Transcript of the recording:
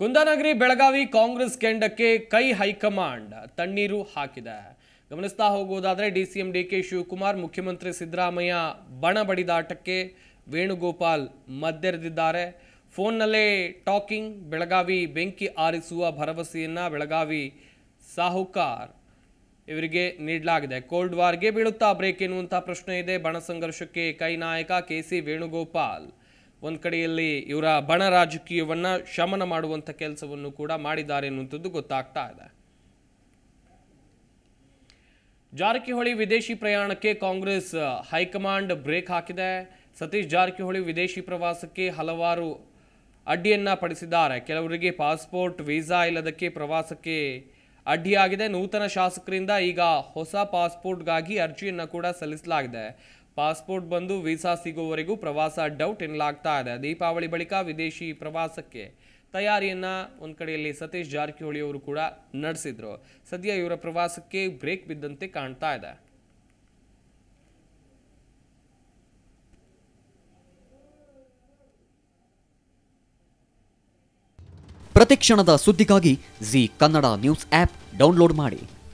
ಕುಂದಾನಗರಿ ಬೆಳಗಾವಿ ಕಾಂಗ್ರೆಸ್ ಕೆಂಡಕ್ಕೆ ಕೈ ಹೈಕಮಾಂಡ್ ತಣ್ಣೀರು ಹಾಕಿದೆ ಗಮನಿಸ್ತಾ ಹೋಗುವುದಾದರೆ D C M D K Shivakumar ಮುಖ್ಯಮಂತ್ರಿ ಸಿದ್ದರಾಮಯ್ಯ ಬಣ ಬಡಿದಾಟಕ್ಕೆ ವೇಣುಗೋಪಾಲ್ ಮದ್ದೆರೆದಿದ್ದಾರೆ ಫೋನ್ನಲ್ಲೇ ಟಾಕಿಂಗ್ ಬೆಳಗಾವಿ ಬೆಂಕಿ ಆರಿಸುವ ಭರವಸೆಯನ್ನು ಬೆಳಗಾವಿ ಸಾಹುಕಾರ್ ಇವರಿಗೆ ನೀಡಲಾಗಿದೆ ಕೋಲ್ಡ್ ವಾರ್ಗೆ ಬೀಳುತ್ತಾ ಬ್ರೇಕ್ ಎನ್ನುವಂಥ ಪ್ರಶ್ನೆ ಇದೆ ಬಣ ಸಂಘರ್ಷಕ್ಕೆ ಕೈ ನಾಯಕ ಕೆ ಸಿ ವೇಣುಗೋಪಾಲ್ ಒಂದು ಕಡೆಯಲ್ಲಿ ಇವರ ಬಣ ರಾಜಕೀಯವನ್ನು ಶಮನ ಮಾಡುವಂಥ ಕೆಲಸವನ್ನು ಕೂಡ ಮಾಡಿದ್ದಾರೆ ಎನ್ನುವಂಥದ್ದು ಗೊತ್ತಾಗ್ತಾ ಇದೆ ಜಾರಕಿಹೊಳಿ ವಿದೇಶಿ ಪ್ರಯಾಣಕ್ಕೆ ಕಾಂಗ್ರೆಸ್ ಹೈಕಮಾಂಡ್ ಬ್ರೇಕ್ ಹಾಕಿದೆ ಸತೀಶ್ ಜಾರಕಿಹೊಳಿ ವಿದೇಶಿ ಪ್ರವಾಸಕ್ಕೆ ಹಲವಾರು ಅಡ್ಡಿಯನ್ನು ಪಡಿಸಿದ್ದಾರೆ ಕೆಲವರಿಗೆ ಪಾಸ್ಪೋರ್ಟ್ ವೀಸಾ ಇಲ್ಲದಕ್ಕೆ ಪ್ರವಾಸಕ್ಕೆ ಅಡ್ಡಿಯಾಗಿದೆ ನೂತನ ಶಾಸಕರಿಂದ ಈಗ ಹೊಸ ಪಾಸ್ಪೋರ್ಟ್ಗಾಗಿ ಅರ್ಜಿಯನ್ನು ಕೂಡ ಸಲ್ಲಿಸಲಾಗಿದೆ ಪಾಸ್ಪೋರ್ಟ್ ಬಂದು ವೀಸಾ ಸಿಗುವವರೆಗೂ ಪ್ರವಾಸ ಡೌಟ್ ಎನ್ನಲಾಗ್ತಾ ಇದೆ ದೀಪಾವಳಿ ಬಳಿಕ ವಿದೇಶಿ ಪ್ರವಾಸಕ್ಕೆ ತಯಾರಿಯನ್ನು ಒಂದು ಕಡೆಯಲ್ಲಿ ಸತೀಶ್ ಜಾರಕಿಹೊಳಿ ಅವರು ಕೂಡ ನಡೆಸಿದ್ರು ಸದ್ಯ ಇವರ ಪ್ರವಾಸಕ್ಕೆ ಬ್ರೇಕ್ ಬಿದ್ದಂತೆ ಕಾಣ್ತಾ ಇದೆ ಪ್ರತಿಕ್ಷಣದ ಸುದ್ದಿಗಾಗಿ Zee Kannada news app download ಮಾಡಿ